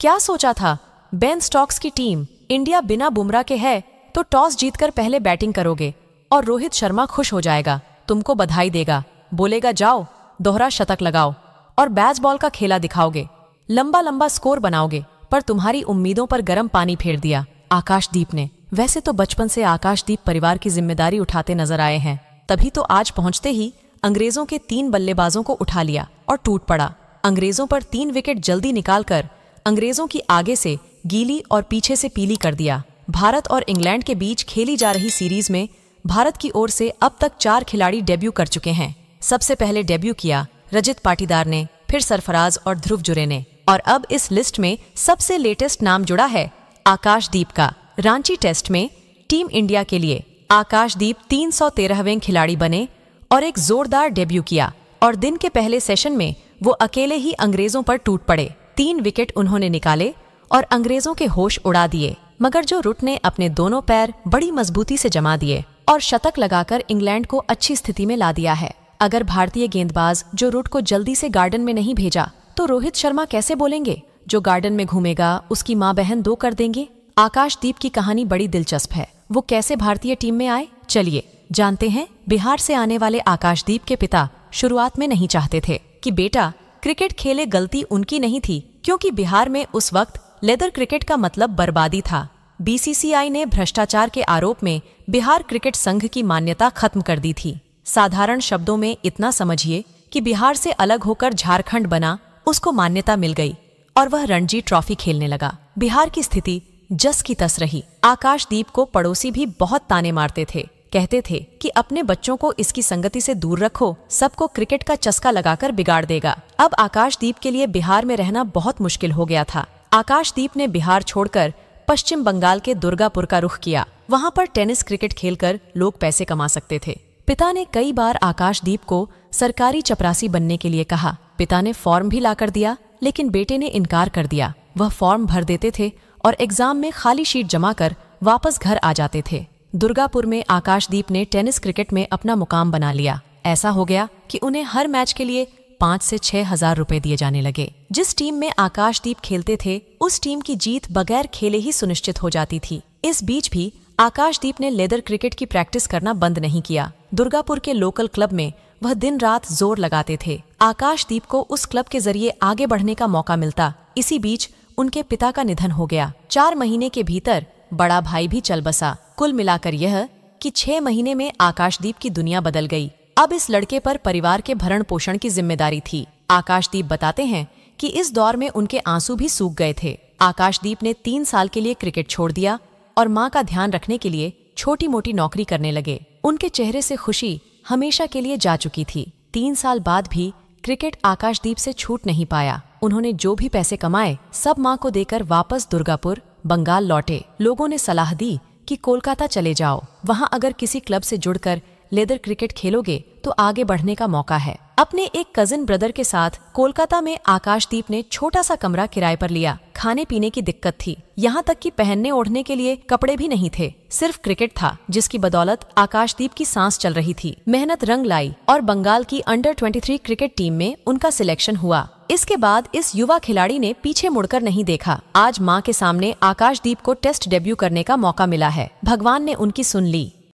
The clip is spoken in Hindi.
क्या सोचा था बेन स्टॉक्स की टीम इंडिया बिना बुमराह के है तो टॉस जीतकर पहले बैटिंग करोगे और रोहित शर्मा खुश हो जाएगा तुमको बधाई देगा बोलेगा जाओ दोहरा शतक लगाओ और बैच बॉल का खेला दिखाओगे लंबा लंबा स्कोर बनाओगे पर तुम्हारी उम्मीदों पर गर्म पानी फेर दिया आकाशदीप ने वैसे तो बचपन से आकाशदीप परिवार की जिम्मेदारी उठाते नजर आए हैं तभी तो आज पहुंचते ही अंग्रेजों के तीन बल्लेबाजों को उठा लिया और टूट पड़ा अंग्रेजों पर तीन विकेट जल्दी निकालकर अंग्रेजों की आगे से गीली और पीछे से पीली कर दिया भारत और इंग्लैंड के बीच खेली जा रही सीरीज में भारत की ओर से अब तक चार खिलाड़ी डेब्यू कर चुके हैं सबसे पहले डेब्यू किया रजित पाटीदार ने फिर सरफराज और ध्रुव जुरे ने और अब इस लिस्ट में सबसे लेटेस्ट नाम जुड़ा है आकाशदीप का रांची टेस्ट में टीम इंडिया के लिए आकाशदीप तीन सौ तेरहवें खिलाड़ी बने और एक जोरदार डेब्यू किया और दिन के पहले सेशन में वो अकेले ही अंग्रेजों पर टूट पड़े तीन विकेट उन्होंने निकाले और अंग्रेजों के होश उड़ा दिए मगर जो रुट ने अपने दोनों पैर बड़ी मजबूती से जमा दिए और शतक लगाकर इंग्लैंड को अच्छी स्थिति में ला दिया है अगर भारतीय गेंदबाज जो रुट को जल्दी से गार्डन में नहीं भेजा तो रोहित शर्मा कैसे बोलेंगे जो गार्डन में घूमेगा उसकी माँ बहन दो कर देंगे आकाशदीप की कहानी बड़ी दिलचस्प है वो कैसे भारतीय टीम में आए चलिए जानते हैं बिहार से आने वाले आकाशदीप के पिता शुरुआत में नहीं चाहते थे कि बेटा क्रिकेट खेले गलती उनकी नहीं थी क्योंकि बिहार में उस वक्त लेदर क्रिकेट का मतलब बर्बादी था बीसीसीआई ने भ्रष्टाचार के आरोप में बिहार क्रिकेट संघ की मान्यता खत्म कर दी थी साधारण शब्दों में इतना समझिए कि बिहार से अलग होकर झारखंड बना उसको मान्यता मिल गई और वह रणजी ट्रॉफी खेलने लगा बिहार की स्थिति जस की तस रही आकाशदीप को पड़ोसी भी बहुत ताने मारते थे कहते थे कि अपने बच्चों को इसकी संगति से दूर रखो सबको क्रिकेट का चस्का लगाकर बिगाड़ देगा अब आकाशदीप के लिए बिहार में रहना बहुत मुश्किल हो गया था आकाशदीप ने बिहार छोड़कर पश्चिम बंगाल के दुर्गापुर का रुख किया वहाँ पर टेनिस क्रिकेट खेलकर लोग पैसे कमा सकते थे पिता ने कई बार आकाशदीप को सरकारी चपरासी बनने के लिए कहा पिता ने फॉर्म भी लाकर दिया लेकिन बेटे ने इनकार कर दिया वह फॉर्म भर देते थे और एग्जाम में खाली शीट जमा कर वापस घर आ जाते थे दुर्गापुर में आकाशदीप ने टेनिस क्रिकेट में अपना मुकाम बना लिया ऐसा हो गया कि उन्हें हर मैच के लिए पाँच से छह हजार रुपए दिए जाने लगे जिस टीम में आकाशदीप खेलते थे उस टीम की जीत बगैर खेले ही सुनिश्चित हो जाती थी इस बीच भी आकाशदीप ने लेदर क्रिकेट की प्रैक्टिस करना बंद नहीं किया दुर्गापुर के लोकल क्लब में वह दिन रात जोर लगाते थे आकाशदीप को उस क्लब के जरिए आगे बढ़ने का मौका मिलता इसी बीच उनके पिता का निधन हो गया चार महीने के भीतर बड़ा भाई भी चल बसा कुल मिलाकर यह कि छह महीने में आकाशदीप की दुनिया बदल गई अब इस लड़के पर परिवार के भरण पोषण की जिम्मेदारी थी आकाशदीप बताते हैं कि इस दौर में उनके आंसू भी सूख गए थे आकाशदीप ने तीन साल के लिए क्रिकेट छोड़ दिया और माँ का ध्यान रखने के लिए छोटी मोटी नौकरी करने लगे उनके चेहरे से खुशी हमेशा के लिए जा चुकी थी तीन साल बाद भी क्रिकेट आकाशदीप से छूट नहीं पाया उन्होंने जो भी पैसे कमाए सब माँ को देकर वापस दुर्गापुर बंगाल लौटे लोगों ने सलाह दी कि कोलकाता चले जाओ वहाँ अगर किसी क्लब से जुड़कर लेदर क्रिकेट खेलोगे तो आगे बढ़ने का मौका है अपने एक कजिन ब्रदर के साथ कोलकाता में आकाशदीप ने छोटा सा कमरा किराए पर लिया खाने पीने की दिक्कत थी यहाँ तक कि पहनने ओढ़ने के लिए कपड़े भी नहीं थे सिर्फ क्रिकेट था जिसकी बदौलत आकाशदीप की सांस चल रही थी मेहनत रंग लाई और बंगाल की अंडर 23 क्रिकेट टीम में उनका सिलेक्शन हुआ इसके बाद इस युवा खिलाड़ी ने पीछे मुड़कर नहीं देखा आज माँ के सामने आकाशदीप को टेस्ट डेब्यू करने का मौका मिला है भगवान ने उनकी सुन ली